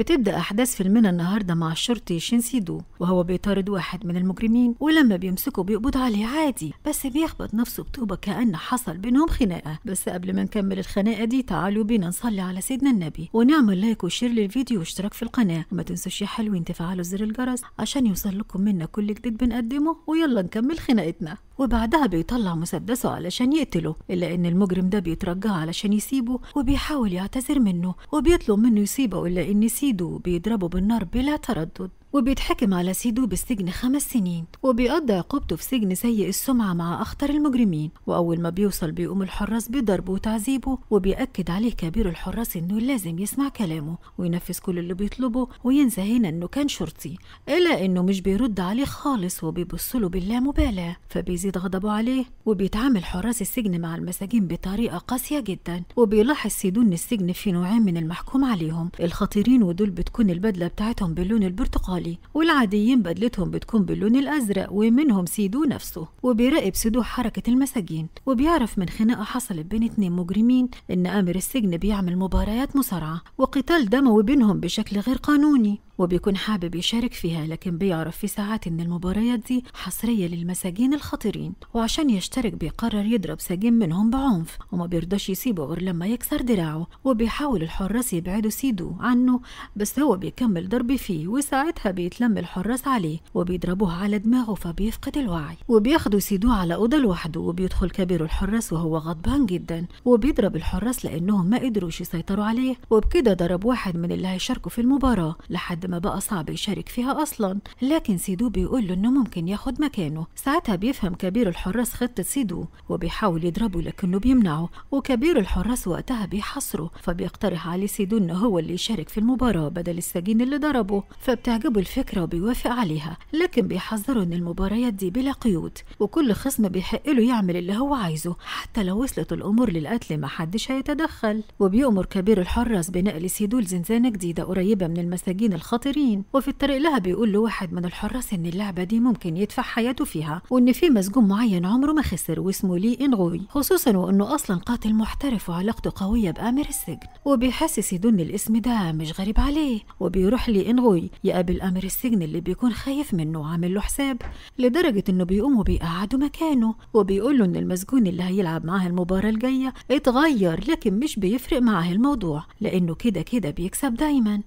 بتبدأ أحداث فيلمنا النهاردة مع الشرطي شينسيدو وهو بيطارد واحد من المجرمين ولما بيمسكه بيقبض عليه عادي بس بيخبط نفسه بطوبة كأن حصل بينهم خناقة بس قبل ما نكمل الخناقة دي تعالوا بينا نصلي على سيدنا النبي ونعمل لايك وشير للفيديو واشتراك في القناة وما تنسوش يا حلوين تفعلوا زر الجرس عشان يوصل لكم منا كل جديد بنقدمه ويلا نكمل خناقتنا وبعدها بيطلع مسدسه علشان يقتله إلا إن المجرم ده بيترجاه علشان يسيبه وبيحاول يعتذر منه وبيطلب منه يسيبه إلا إن سيده بيضربه بالنار بلا تردد وبيتحكم على سيدو بالسجن خمس سنين وبيقضي عقوبته في سجن سيء السمعة مع أخطر المجرمين وأول ما بيوصل بيقوم الحراس بضربه وتعذيبه وبيأكد عليه كبير الحراس إنه لازم يسمع كلامه وينفذ كل اللي بيطلبه وينسى هنا إنه كان شرطي إلا إنه مش بيرد عليه خالص وبيبصله باللامبالاة فبيزيد غضبه عليه وبيتعامل حراس السجن مع المساجين بطريقة قاسية جدا وبيلاحظ سيدو إن السجن فيه نوعين من المحكوم عليهم الخطيرين ودول بتكون البدلة بتاعتهم باللون البرتقالي البرتقالي والعاديين بدلتهم بتكون باللون الأزرق ومنهم سيدو نفسه وبيراقب سيدو حركة المساجين وبيعرف من خناقة حصلت بين اتنين مجرمين إن آمر السجن بيعمل مباريات مصارعة وقتال دموي بينهم بشكل غير قانوني وبيكون حابب يشارك فيها لكن بيعرف في ساعات إن المباريات دي حصرية للمساجين الخطيرين وعشان يشترك بيقرر يضرب سجين منهم بعنف وما بيرضاش يسيبه غير لما يكسر دراعه وبيحاول الحراس يبعدوا سيدو عنه بس هو بيكمل ضرب فيه وساعتها بيتلم الحراس عليه وبيضربوه على دماغه فبيفقد الوعي وبياخدوا سيدو على أوضة لوحده وبيدخل كبير الحراس وهو غضبان جدا وبيضرب الحراس لأنهم ما قدروش يسيطروا عليه وبكده ضرب واحد من اللي هيشاركوا في المباراة لحد ما بقى صعب يشارك فيها أصلا لكن سيدو بيقول له إنه ممكن ياخد مكانه ساعتها بيفهم كبير الحراس خطة سيدو وبيحاول يضربه لكنه بيمنعه وكبير الحراس وقتها بيحاصره فبيقترح عليه سيدو إنه هو اللي يشارك في المباراة بدل السجين اللي ضربه فبتعجبه الفكرة وبيوافق عليها لكن بيحذره إن المباريات دي بلا قيود وكل خصم بيحق له يعمل اللي هو عايزه حتى لو وصلت الأمور للقتل محدش هيتدخل وبيأمر كبير الحراس بنقل سيدو لزنزانة جديدة قريبة من المساجين الخطر خاطرين وفي الطريق لها بيقول له واحد من الحراس ان اللعبه دي ممكن يدفع حياته فيها وان في مسجون معين عمره ما خسر واسمه لي انغوي خصوصا وانه اصلا قاتل محترف وعلاقته قويه بامر السجن وبيحسس يدن الاسم ده مش غريب عليه وبيروح لي انغوي يقابل امر السجن اللي بيكون خايف منه وعامل له حساب لدرجه انه بيقوم وبيقعده مكانه وبيقول له ان المسجون اللي هيلعب معاه المباراه الجايه اتغير لكن مش بيفرق معاه الموضوع لانه كده كده بيكسب دايما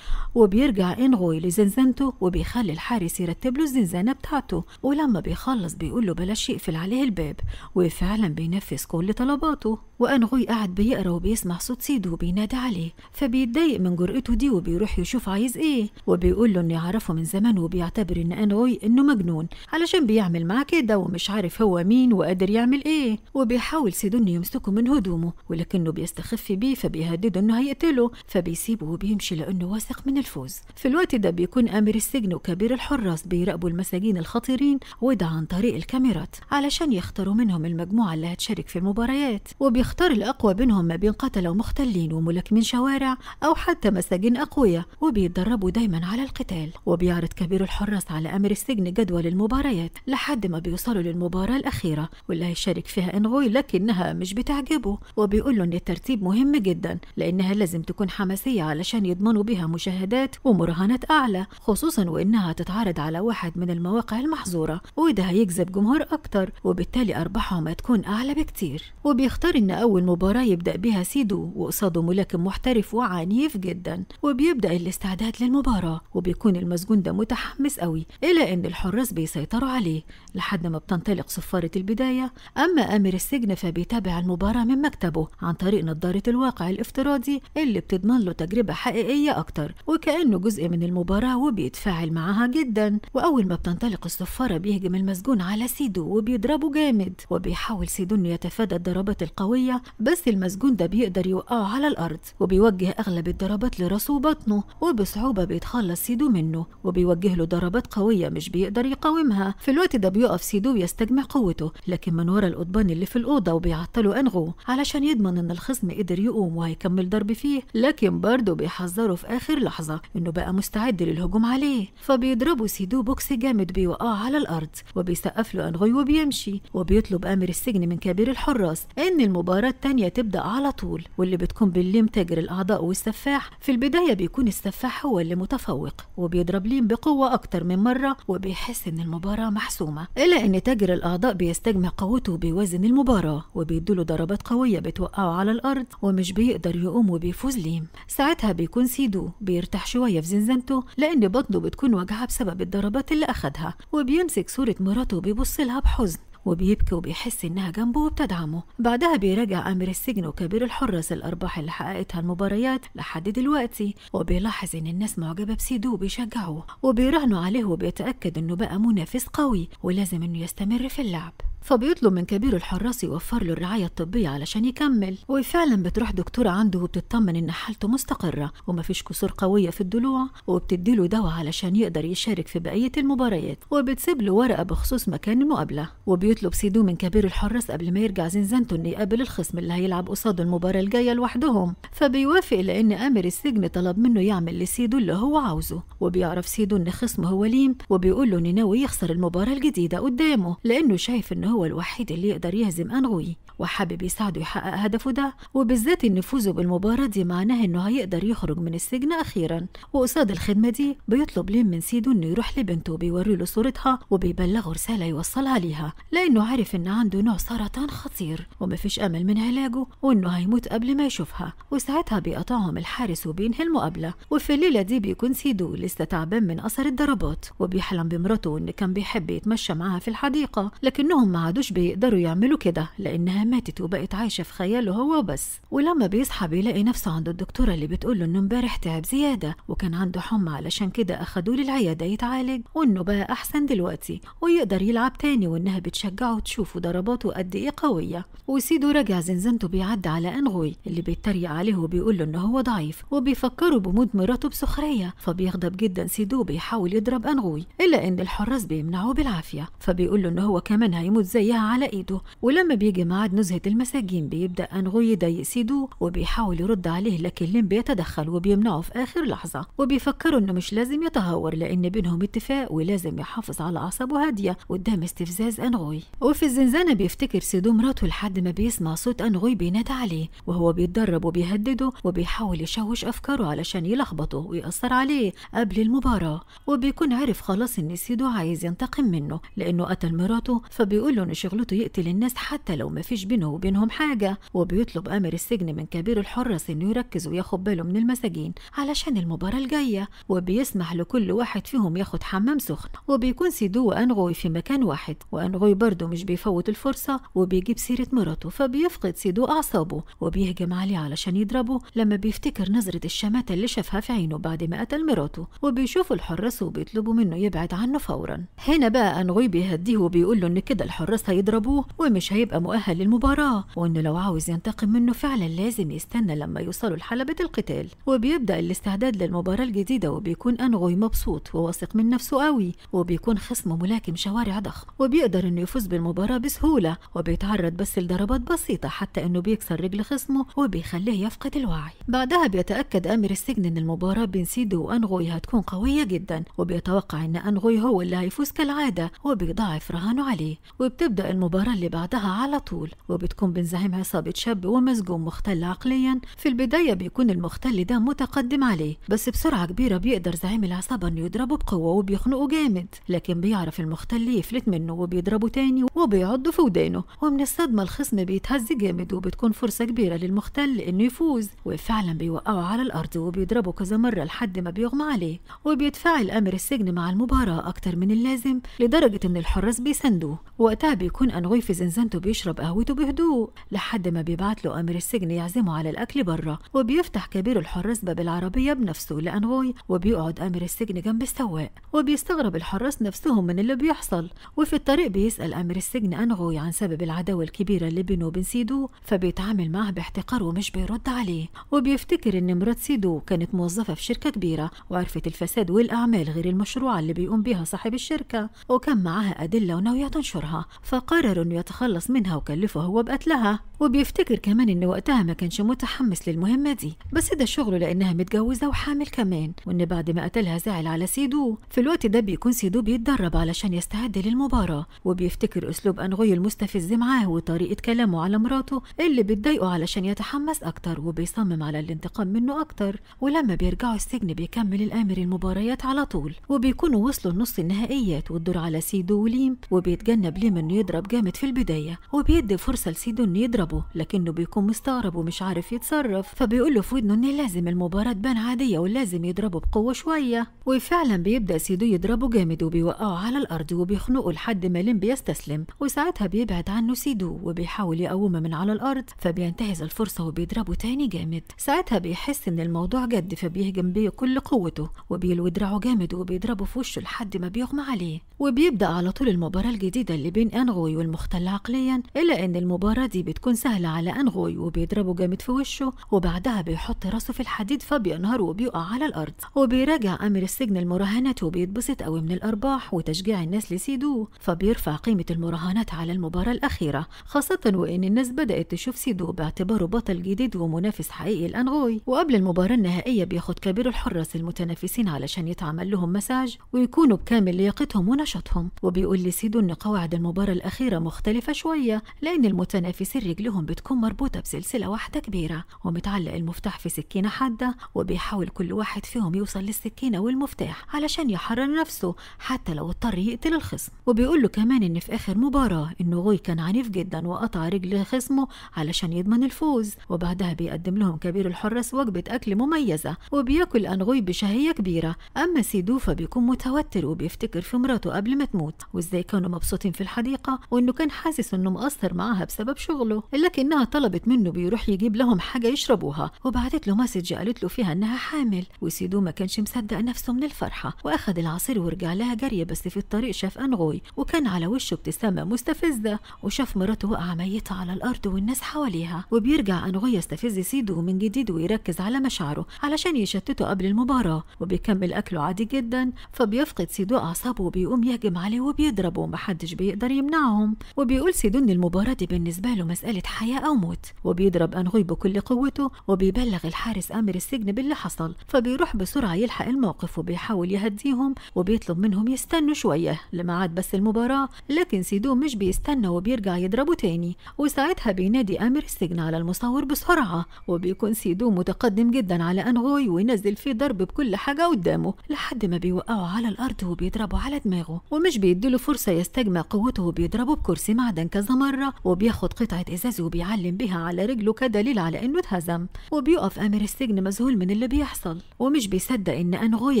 وبيرجع انغوي لزنزانته وبيخلي الحارس يرتب له الزنزانة بتاعته ولما بيخلص بيقول له بلاش يقفل عليه الباب وفعلا بينفذ كل طلباته وأنغوي قاعد بيقرا وبيسمع صوت سيدو وبينادى عليه فبيتضايق من جرأته دي وبيروح يشوف عايز إيه وبيقول له إنه يعرفه من زمان وبيعتبر إن أنغوي إنه مجنون علشان بيعمل معاه كده ومش عارف هو مين وقادر يعمل إيه وبيحاول سيدو إنه يمسكه من هدومه ولكنه بيستخف بيه فبيهدده إنه هيقتله فبيسيبه وبيمشي لأنه واثق من الفوز في الوقت ده بيكون آمر السجن وكبير الحراس بيراقبوا المساجين الخطيرين وده عن طريق الكاميرات علشان يختاروا منهم المجموعة اللي هتشارك في المباريات وبيخ يختار الأقوى بينهم ما بين قتلة ومختلين وملاكمين شوارع أو حتى مساجين أقوياء وبيتدربوا دايما على القتال وبيعرض كبير الحراس على أمر السجن جدول المباريات لحد ما بيوصلوا للمباراة الأخيرة واللي هيشارك فيها إنغوي لكنها مش بتعجبه وبيقول له إن الترتيب مهم جدا لأنها لازم تكون حماسية علشان يضمنوا بها مشاهدات ومراهنات أعلى خصوصا وإنها تتعرض على واحد من المواقع المحظورة وده هيجذب جمهور أكتر وبالتالي أرباحهم هتكون أعلى بكتير وبيختار إن أول مباراة يبدأ بها سيدو وقصاده ملاكم محترف وعنيف جدا وبيبدأ الاستعداد للمباراة وبيكون المسجون ده متحمس قوي إلى أن الحراس بيسيطروا عليه لحد ما بتنطلق صفارة البداية أما آمر السجن فبيتابع المباراة من مكتبه عن طريق نظارة الواقع الافتراضي اللي بتضمن له تجربة حقيقية أكتر وكأنه جزء من المباراة وبيتفاعل معاها جدا وأول ما بتنطلق الصفارة بيهجم المسجون على سيدو وبيضربه جامد وبيحاول سيدو إنه يتفادى الضربات القوية بس المسجون ده بيقدر يوقعه على الأرض وبيوجه أغلب الضربات لراسه وبطنه وبصعوبة بيتخلص سيدو منه وبيوجه له ضربات قوية مش بيقدر يقاومها في الوقت ده بيقف سيدو ويستجمع قوته لكن من ورا القضبان اللي في الأوضة وبيعطله أنغو علشان يضمن إن الخصم قدر يقوم وهيكمل ضرب فيه لكن برضه بيحذره في آخر لحظة إنه بقى مستعد للهجوم عليه فبيضربه سيدو بوكس جامد بيوقعه على الأرض وبيسقف له أنغوي وبيمشي وبيطلب آمر السجن من كبير الحراس إن المباراة مباراة تانية تبدأ على طول واللي بتكون بالليم تاجر الأعضاء والسفاح في البداية بيكون السفاح هو اللي متفوق وبيضرب ليم بقوة أكتر من مرة وبيحس إن المباراة محسومة إلا إن تاجر الأعضاء بيستجمع قوته وبيوازن المباراة وبيدوله ضربات قوية بتوقعه على الأرض ومش بيقدر يقوم وبيفوز ليم ساعتها بيكون سيدو بيرتاح شوية في زنزانته لأن بطنه بتكون وجعها بسبب الضربات اللي أخدها وبيمسك صورة مراته وبيبص لها بحزن وبيبكي وبيحس إنها جنبه وبتدعمه بعدها بيراجع أمير السجن وكبير الحراس الأرباح اللي حققتها المباريات لحد دلوقتي وبيلاحظ إن الناس معجبة بسيدو وبيشجعوه وبيراهنوا عليه وبيتأكد إنه بقى منافس قوي ولازم إنه يستمر في اللعب فبيطلب من كبير الحراس يوفر له الرعاية الطبية علشان يكمل وفعلا بتروح دكتورة عنده وبتطمن إن حالته مستقرة ومفيش كسور قوية في الضلوع له دواء علشان يقدر يشارك في بقية المباريات وبتسيب له ورقة بخصوص مكان المقابلة وبيطلب سيدو من كبير الحراس قبل ما يرجع زنزانته إنه يقابل الخصم اللي هيلعب قصاده المباراة الجاية لوحدهم فبيوافق لأن آمر السجن طلب منه يعمل لسيدو اللي هو عاوزه وبيعرف سيدو إن خصمه هو ليم وبيقول له إن ناوي يخسر المباراة الجديدة قدامه لأنه شايف إن هو الوحيد اللي يقدر يهزم أنغوي وحابب يساعده يحقق هدفه ده وبالذات إن فوزه بالمباراة دي معناه إنه هيقدر يخرج من السجن أخيرا وقصاد الخدمة دي بيطلب لين من سيده إنه يروح لبنته وبيوري له صورتها وبيبلغه رسالة يوصلها ليها لأنه عارف إن عنده نوع سرطان خطير ومفيش أمل من علاجه وإنه هيموت قبل ما يشوفها وساعتها بيقطعهم الحارس وبينهي المقابلة وفي الليلة دي بيكون سيدو لسه تعبان من أثر الضربات وبيحلم بمراته إن كان بيحب يتمشى معاها في الحديقة لكنهم ما ما عادوش بيقدروا يعملوا كده لانها ماتت وبقت عايشه في خياله هو بس ولما بيصحى بيلاقي نفسه عند الدكتوره اللي بتقول له انه امبارح تعب زياده وكان عنده حمى علشان كده اخدوه للعياده يتعالج وانه بقى احسن دلوقتي ويقدر يلعب تاني وانها بتشجعه تشوفه ضرباته قد ايه قويه وسيدو راجع زنزانته بيعدي على انغوي اللي بيتريق عليه وبيقول له ان هو ضعيف وبيفكره بموت مراته بسخريه فبيغضب جدا سيدو بيحاول يضرب انغوي الا ان الحراس بيمنعوه بالعافيه فبيقول له ان هو كمان هيموت زيها على ايده ولما بيجي ميعاد نزهة المساجين بيبدأ انغوي يضايق سيدو وبيحاول يرد عليه لكن لين بيتدخل وبيمنعه في آخر لحظة وبيفكروا إنه مش لازم يتهور لأن بينهم اتفاق ولازم يحافظ على أعصابه هادية قدام استفزاز أنغوي وفي الزنزانة بيفتكر سيدو مراته لحد ما بيسمع صوت أنغوي بينادى عليه وهو بيتدرب وبيهدده وبيحاول يشوش أفكاره علشان يلخبطه ويأثر عليه قبل المباراة وبيكون عارف خلاص إن سيدو عايز ينتقم منه لأنه قتل مراته فبيقول كل شغلته يقتل الناس حتى لو ما فيش بينه وبينهم حاجة وبيطلب أمر السجن من كبير الحراس إنه يركز وياخد باله من المساجين علشان المباراة الجاية وبيسمح لكل واحد فيهم ياخد حمام سخن وبيكون سيدو وأنغوي في مكان واحد وأنغوي برضه مش بيفوت الفرصة وبيجيب سيرة مراته فبيفقد سيدو أعصابه وبيهجم عليه علشان يضربه لما بيفتكر نظرة الشماتة اللي شافها في عينه بعد ما قتل مراته وبيشوف الحراس وبيطلبوا منه يبعد عنه فورا هنا بقى أنغوي بيهديه وبيقول له إن كده الحراس الحراس هيضربوه ومش هيبقى مؤهل للمباراه وانه لو عاوز ينتقم منه فعلا لازم يستنى لما يوصلوا لحلبه القتال وبيبدا الاستعداد للمباراه الجديده وبيكون انغوي مبسوط وواثق من نفسه قوي وبيكون خصمه ملاكم شوارع ضخم وبيقدر انه يفوز بالمباراه بسهوله وبيتعرض بس لضربات بسيطه حتى انه بيكسر رجل خصمه وبيخليه يفقد الوعي بعدها بيتاكد امر السجن ان المباراه بين سيدو وانغوي هتكون قويه جدا وبيتوقع ان انغوي هو اللي هيفوز كالعاده وبيضاعف رهانه عليه وبت بتبدا المباراة اللي بعدها على طول وبتكون بنزعيم عصابة شاب ومسجون مختل عقليا في البداية بيكون المختل ده متقدم عليه بس بسرعة كبيرة بيقدر زعيم العصابة انه يضربه بقوة وبيخنقه جامد لكن بيعرف المختل يفلت منه وبيضربه تاني وبيعضه في ودانه ومن الصدمة الخصم بيتهز جامد وبتكون فرصة كبيرة للمختل انه يفوز وفعلا بيوقعه على الارض وبيضربه كذا مرة لحد ما بيغمى عليه وبيتفاعل امر السجن مع المباراة اكتر من اللازم لدرجة ان الحراس بيساندوه وقت وقتها بيكون أنغوي في زنزانته بيشرب قهوته بهدوء لحد ما بيبعت له أمير السجن يعزمه على الأكل بره وبيفتح كبير الحراس باب العربية بنفسه لأنغوي وبيقعد أمير السجن جنب السواق وبيستغرب الحراس نفسهم من اللي بيحصل وفي الطريق بيسأل أمير السجن أنغوي عن سبب العداوة الكبيرة اللي بينه وبين سيدو فبيتعامل معاه باحتقار ومش بيرد عليه وبيفتكر إن مرات سيدو كانت موظفة في شركة كبيرة وعرفت الفساد والأعمال غير المشروعة اللي بيقوم بيها صاحب الشركة وكان معاها أدلة وناوية تنشرها فقرر يتخلص منها وكلفه هو بقتلها وبيفتكر كمان إن وقتها ما كانش متحمس للمهمة دي بس ده شغله لأنها متجوزة وحامل كمان وإن بعد ما قتلها زعل على سيدو في الوقت ده بيكون سيدو بيتدرب علشان يستعد للمباراة وبيفتكر أسلوب أنغوي المستفز معاه وطريقة كلامه على مراته اللي بتضايقه علشان يتحمس أكتر وبيصمم على الانتقام منه أكتر ولما بيرجعوا السجن بيكمل الآمر المباريات على طول وبيكونوا وصلوا النص النهائيات والدور على سيدو وليم وبيتجنب ليم إنه يضرب جامد في البداية وبيدي فرصة لسيدو إنه يضرب بيلعبوا لكنه بيكون مستغرب ومش عارف يتصرف فبيقول له في ودنه ان لازم المباراة تبان عادية ولازم يضربه بقوة شوية وفعلا بيبدأ سيدو يضربه جامد وبيوقعه على الأرض وبيخنقه لحد ما لين بيستسلم وساعتها بيبعد عنه سيدو وبيحاول يقومه من على الأرض فبينتهز الفرصة وبيضربه تاني جامد ساعتها بيحس ان الموضوع جد فبيهجم بيه كل قوته وبيلوي دراعه جامد وبيضربه في وشه لحد ما بيغمى عليه وبيبدأ على طول المباراة الجديدة اللي بين أنغوي والمختل عقليا إلا إن المباراة دي بتكون سهلة على أنغوي وبيضربه جامد في وشه وبعدها بيحط راسه في الحديد فبينهار وبيقع على الأرض وبيراجع أمر السجن المراهنات وبيتبسط قوي من الأرباح وتشجيع الناس لسيدو فبيرفع قيمة المراهنات على المباراة الأخيرة خاصة وإن الناس بدأت تشوف سيدو باعتباره بطل جديد ومنافس حقيقي لأنغوي وقبل المباراة النهائية بياخد كبير الحراس المتنافسين علشان يتعمل لهم مساج ويكونوا بكامل لياقتهم ونشاطهم وبيقول لسيدو إن قواعد المباراة الأخيرة مختلفة شوية لأن المتنافسين رجلهم كلهم بتكون مربوطة بسلسلة واحدة كبيرة ومتعلق المفتاح في سكينة حادة وبيحاول كل واحد فيهم يوصل للسكينة والمفتاح علشان يحرر نفسه حتى لو اضطر يقتل الخصم وبيقول له كمان إن في آخر مباراة إنه غوي كان عنيف جدا وقطع رجل خصمه علشان يضمن الفوز وبعدها بيقدم لهم كبير الحرس وجبة أكل مميزة وبياكل أنغوي بشهية كبيرة أما سيدو فبيكون متوتر وبيفتكر في مراته قبل ما تموت وإزاي كانوا مبسوطين في الحديقة وإنه كان حاسس إنه مقصر معاها بسبب شغله لكنها لك انها طلبت منه بيروح يجيب لهم حاجه يشربوها وبعتت له مسج قالت له فيها انها حامل وسيدو ما كانش مصدق نفسه من الفرحه واخد العصير ورجع لها جري بس في الطريق شاف انغوي وكان على وشه ابتسامه مستفزه وشاف مراته واقعه ميته على الارض والناس حواليها وبيرجع انغوي يستفز سيدو من جديد ويركز على مشاعره علشان يشتته قبل المباراه وبيكمل اكله عادي جدا فبيفقد سيدو اعصابه وبيقوم يهجم عليه وبيضربه ومحدش بيقدر يمنعهم وبيقول سيدو ان المباراه دي بالنسبه له مساله مسألة حياة أو موت وبيضرب أنغوي بكل قوته وبيبلغ الحارس آمر السجن باللي حصل فبيروح بسرعة يلحق الموقف وبيحاول يهديهم وبيطلب منهم يستنوا شوية لما عاد بس المباراة لكن سيدو مش بيستنى وبيرجع يضربه تاني وساعتها بينادي آمر السجن على المصور بسرعة وبيكون سيدو متقدم جدا على أنغوي وينزل فيه ضرب بكل حاجة قدامه لحد ما بيوقعه على الأرض وبيضربه على دماغه ومش بيديله فرصة يستجمع قوته وبيضربه بكرسي معدن كذا مرة وبياخد قطعة إزاز الأستاذ وبيعلم بيها على رجله كدليل على إنه اتهزم وبيقف أمير السجن مذهول من اللي بيحصل ومش بيصدق إن أنغوي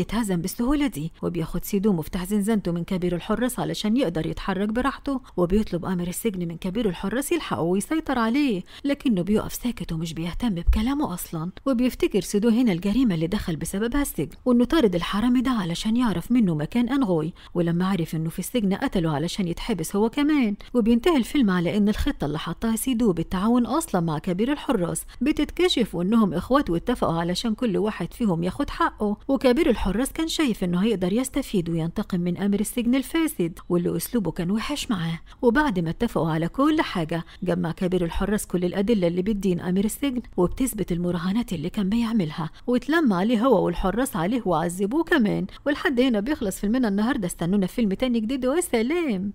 اتهزم بالسهولة دي وبياخد سيدو مفتاح زنزانته من كبير الحراس علشان يقدر يتحرك براحته وبيطلب أمير السجن من كبير الحراس يلحقه ويسيطر عليه لكنه بيقف ساكت ومش بيهتم بكلامه أصلا وبيفتكر سيدو هنا الجريمة اللي دخل بسببها السجن وإنه طارد الحرامي ده علشان يعرف منه مكان أنغوي ولما عرف إنه في السجن قتله علشان يتحبس هو كمان وبينتهي الفيلم على إن الخطة اللي حطها سيدو بدوا بالتعاون أصلا مع كبير الحراس بتتكشف إنهم إخوات واتفقوا علشان كل واحد فيهم ياخد حقه وكبير الحراس كان شايف إنه هيقدر يستفيد وينتقم من أمر السجن الفاسد واللي أسلوبه كان وحش معاه وبعد ما اتفقوا على كل حاجة جمع كبير الحراس كل الأدلة اللي بتدين أمير السجن وبتثبت المراهنات اللي كان بيعملها واتلم عليه هو والحراس عليه وعذبوه كمان والحد هنا بيخلص فيلمنا النهارده استنونا في فيلم تاني جديد وسلام